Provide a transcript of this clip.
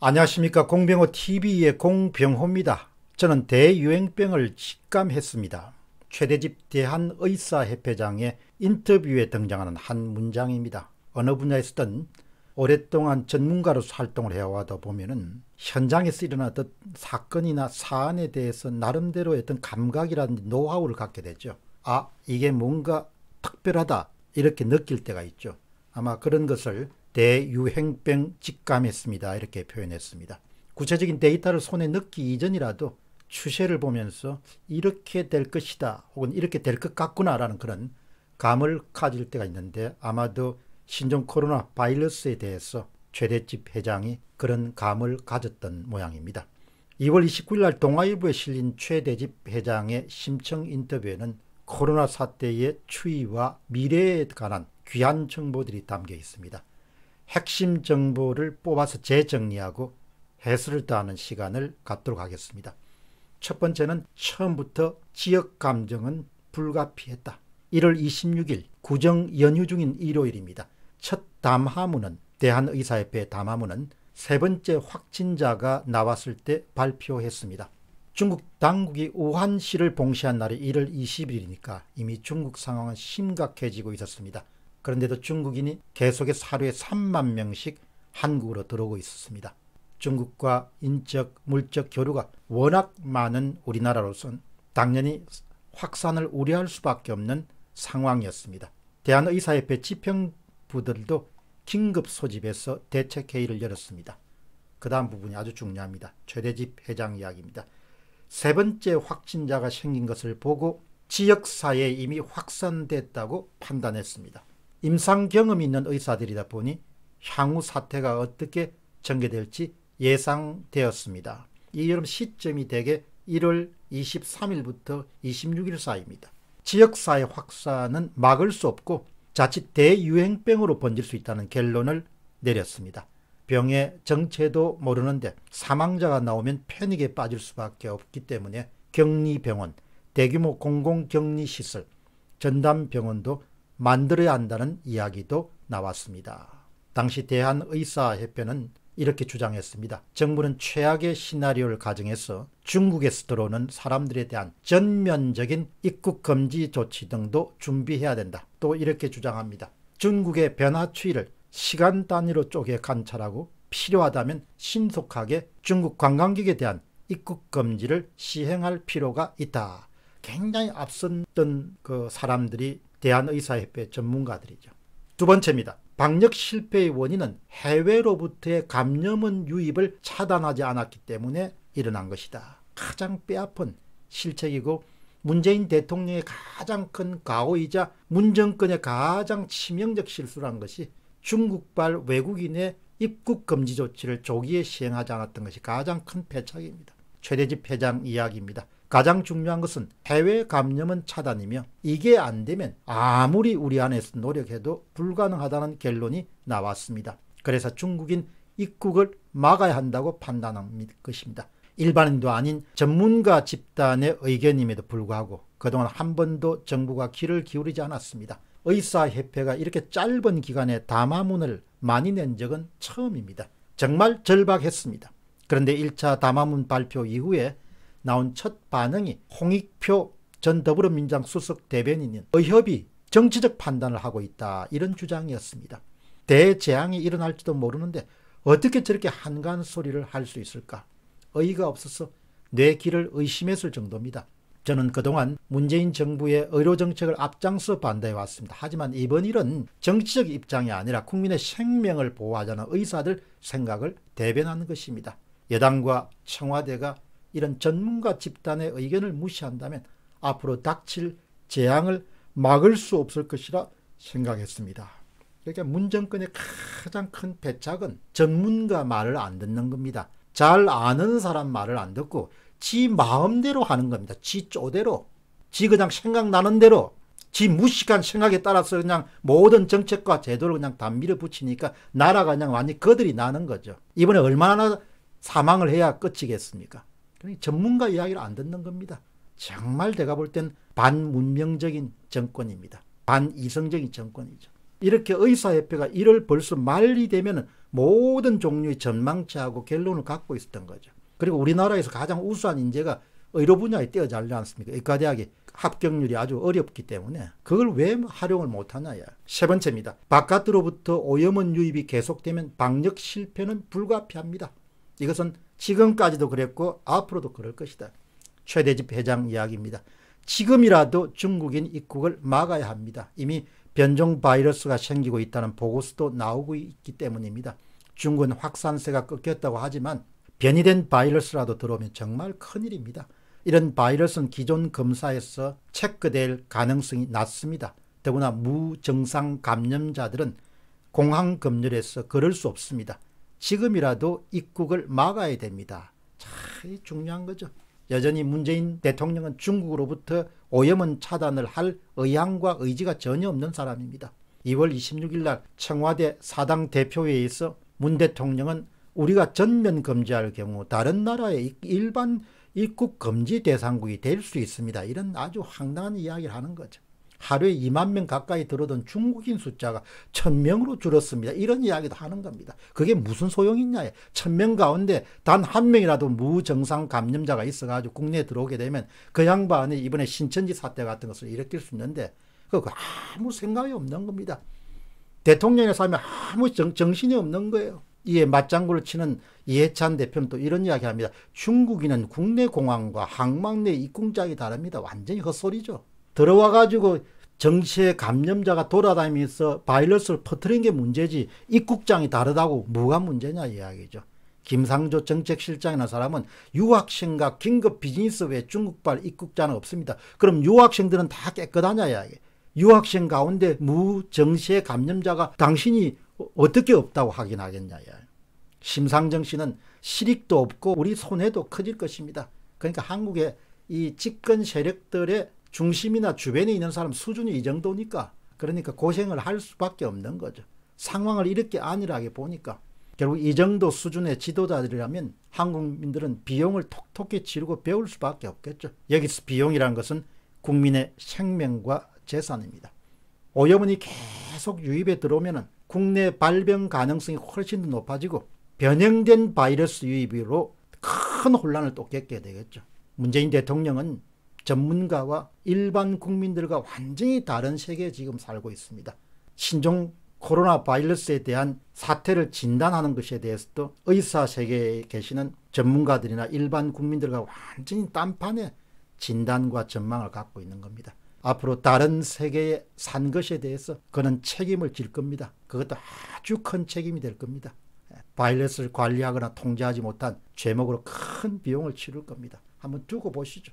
안녕하십니까 공병호 TV의 공병호입니다. 저는 대유행병을 직감했습니다. 최대집 대한의사협회장의 인터뷰에 등장하는 한 문장입니다. 어느 분야에 서든 오랫동안 전문가로서 활동을 해와다 보면은 현장에서 일어나던 사건이나 사안에 대해서 나름대로 어떤 감각이라든지 노하우를 갖게 되죠. 아, 이게 뭔가 특별하다. 이렇게 느낄 때가 있죠. 아마 그런 것을 대유행병 직감했습니다. 이렇게 표현했습니다. 구체적인 데이터를 손에 넣기 이전이라도 추세를 보면서 이렇게 될 것이다 혹은 이렇게 될 것 같구나라는 그런 감을 가질 때가 있는데 아마도 신종 코로나 바이러스에 대해서 최대집 회장이 그런 감을 가졌던 모양입니다. 2월 29일 날 동아일보에 실린 최대집 회장의 심청 인터뷰에는 코로나 사태의 추이와 미래에 관한 귀한 정보들이 담겨 있습니다. 핵심 정보를 뽑아서 재정리하고 해설을 하는 시간을 갖도록 하겠습니다. 첫 번째는 처음부터 지역 감정은 불가피했다. 1월 26일 구정 연휴 중인 일요일입니다. 첫 담화문은 대한의사협회 담화문은 세 번째 확진자가 나왔을 때 발표했습니다. 중국 당국이 우한시를 봉쇄한 날이 1월 20일이니까 이미 중국 상황은 심각해지고 있었습니다. 그런데도 중국인이 계속해서 하루에 3만 명씩 한국으로 들어오고 있었습니다. 중국과 인적, 물적 교류가 워낙 많은 우리나라로선 당연히 확산을 우려할 수밖에 없는 상황이었습니다. 대한의사협회 지평부들도 긴급 소집해서 대책회의를 열었습니다. 그 다음 부분이 아주 중요합니다. 최대집 회장 이야기입니다. 세 번째 확진자가 생긴 것을 보고 지역사회에 이미 확산됐다고 판단했습니다. 임상 경험이 있는 의사들이다 보니 향후 사태가 어떻게 전개될지 예상되었습니다. 이 여름 시점이 대개 1월 23일부터 26일 사이입니다. 지역사회 확산은 막을 수 없고 자칫 대유행병으로 번질 수 있다는 결론을 내렸습니다. 병의 정체도 모르는데 사망자가 나오면 패닉에 빠질 수밖에 없기 때문에 격리병원, 대규모 공공격리시설, 전담병원도 만들어야 한다는 이야기도 나왔습니다. 당시 대한의사협회는 이렇게 주장했습니다. 정부는 최악의 시나리오를 가정해서 중국에서 들어오는 사람들에 대한 전면적인 입국 금지 조치 등도 준비해야 된다. 또 이렇게 주장합니다. 중국의 변화 추이를 시간 단위로 쪼개 관찰하고 필요하다면 신속하게 중국 관광객에 대한 입국 금지를 시행할 필요가 있다. 굉장히 앞섰던 그 사람들이 대한의사협회 전문가들이죠. 두 번째입니다. 방역 실패의 원인은 해외로부터의 감염은 유입을 차단하지 않았기 때문에 일어난 것이다. 가장 뼈아픈 실책이고 문재인 대통령의 가장 큰 가오이자 문정권의 가장 치명적 실수란 것이 중국발 외국인의 입국 금지 조치를 조기에 시행하지 않았던 것이 가장 큰 패착입니다. 최대집 회장 이야기입니다. 가장 중요한 것은 해외 감염은 차단이며 이게 안 되면 아무리 우리 안에서 노력해도 불가능하다는 결론이 나왔습니다. 그래서 중국인 입국을 막아야 한다고 판단한 것입니다. 일반인도 아닌 전문가 집단의 의견임에도 불구하고 그동안 한 번도 정부가 귀를 기울이지 않았습니다. 의사협회가 이렇게 짧은 기간에 담화문을 많이 낸 적은 처음입니다. 정말 절박했습니다. 그런데 1차 담화문 발표 이후에 나온 첫 반응이 홍익표 전 더불어민주당 수석 대변인인 의협이 정치적 판단을 하고 있다 이런 주장이었습니다. 대재앙이 일어날지도 모르는데 어떻게 저렇게 한가한 소리를 할 수 있을까? 의의가 없어서 내 길을 의심했을 정도입니다. 저는 그동안 문재인 정부의 의료 정책을 앞장서 반대해 왔습니다. 하지만 이번 일은 정치적 입장이 아니라 국민의 생명을 보호하자는 의사들 생각을 대변하는 것입니다. 여당과 청와대가 이런 전문가 집단의 의견을 무시한다면 앞으로 닥칠 재앙을 막을 수 없을 것이라 생각했습니다. 그러니까 문정권의 가장 큰 배착은 전문가 말을 안 듣는 겁니다. 잘 아는 사람 말을 안 듣고 지 마음대로 하는 겁니다. 지 쪼대로. 지 그냥 생각나는 대로. 지 무식한 생각에 따라서 그냥 모든 정책과 제도를 그냥 다 밀어붙이니까 나라가 그냥 완전히 거들이 나는 거죠. 이번에 얼마나 사망을 해야 끝이겠습니까? 전문가 이야기를 안 듣는 겁니다. 정말 내가 볼 땐 반문명적인 정권입니다. 반이성적인 정권이죠. 이렇게 의사협회가 이를 벌써 말이 되면 모든 종류의 전망치하고 결론을 갖고 있었던 거죠. 그리고 우리나라에서 가장 우수한 인재가 의료 분야에 뛰어들지 않습니까? 의과대학이 합격률이 아주 어렵기 때문에 그걸 왜 활용을 못하냐야. 세 번째입니다. 바깥으로부터 오염원 유입이 계속되면 방역 실패는 불가피합니다. 이것은 지금까지도 그랬고 앞으로도 그럴 것이다. 최대집 회장 이야기입니다. 지금이라도 중국인 입국을 막아야 합니다. 이미 변종 바이러스가 생기고 있다는 보고서도 나오고 있기 때문입니다. 중국은 확산세가 꺾였다고 하지만 변이된 바이러스라도 들어오면 정말 큰일입니다. 이런 바이러스는 기존 검사에서 체크될 가능성이 낮습니다. 더구나 무증상 감염자들은 공항검열에서 그럴 수 없습니다. 지금이라도 입국을 막아야 됩니다. 참 중요한 거죠. 여전히 문재인 대통령은 중국으로부터 오염은 차단을 할 의향과 의지가 전혀 없는 사람입니다. 2월 26일 날 청와대 사당 대표회의에서 문 대통령은 우리가 전면 금지할 경우 다른 나라의 일반 입국 금지 대상국이 될 수 있습니다. 이런 아주 황당한 이야기를 하는 거죠. 하루에 2만 명 가까이 들어던 중국인 숫자가 1000명으로 줄었습니다. 이런 이야기도 하는 겁니다. 그게 무슨 소용이냐 1000명 가운데 단 한 명이라도 무정상 감염자가 있어가지고 국내에 들어오게 되면 그 양반이 이번에 신천지 사태 같은 것을 일으킬 수 있는데 그거 아무 생각이 없는 겁니다. 대통령의 삶에 아무 정, 정신이 없는 거예요. 이에 맞장구를 치는 이해찬 대표는 또 이런 이야기합니다. 중국인은 국내 공항과 항망 내입국장이 다릅니다. 완전히 헛소리죠. 들어와 가지고 정치의 감염자가 돌아다니면서 바이러스를 퍼뜨린 게 문제지 입국장이 다르다고 뭐가 문제냐 이야기죠. 김상조 정책실장이나 사람은 유학생과 긴급 비즈니스 외 중국발 입국자는 없습니다. 그럼 유학생들은 다 깨끗하냐 이야기. 유학생 가운데 무정시의 감염자가 당신이 어떻게 없다고 확인하겠냐 이야기. 심상정 씨는 실익도 없고 우리 손해도 커질 것입니다. 그러니까 한국의 이 집권 세력들의 중심이나 주변에 있는 사람 수준이 이 정도니까 그러니까 고생을 할 수밖에 없는 거죠. 상황을 이렇게 안일하게 보니까 결국 이 정도 수준의 지도자들이라면 한국민들은 비용을 톡톡히 치르고 배울 수밖에 없겠죠. 여기서 비용이란 것은 국민의 생명과 재산입니다. 오염원이 계속 유입에 들어오면 국내 발병 가능성이 훨씬 더 높아지고 변형된 바이러스 유입으로 큰 혼란을 또 겪게 되겠죠. 문재인 대통령은 전문가와 일반 국민들과 완전히 다른 세계에 지금 살고 있습니다. 신종 코로나 바이러스에 대한 사태를 진단하는 것에 대해서도 의사 세계에 계시는 전문가들이나 일반 국민들과 완전히 딴판의 진단과 전망을 갖고 있는 겁니다. 앞으로 다른 세계에 산 것에 대해서 그는 책임을 질 겁니다. 그것도 아주 큰 책임이 될 겁니다. 바이러스를 관리하거나 통제하지 못한 죄목으로 큰 비용을 치를 겁니다. 한번 두고 보시죠.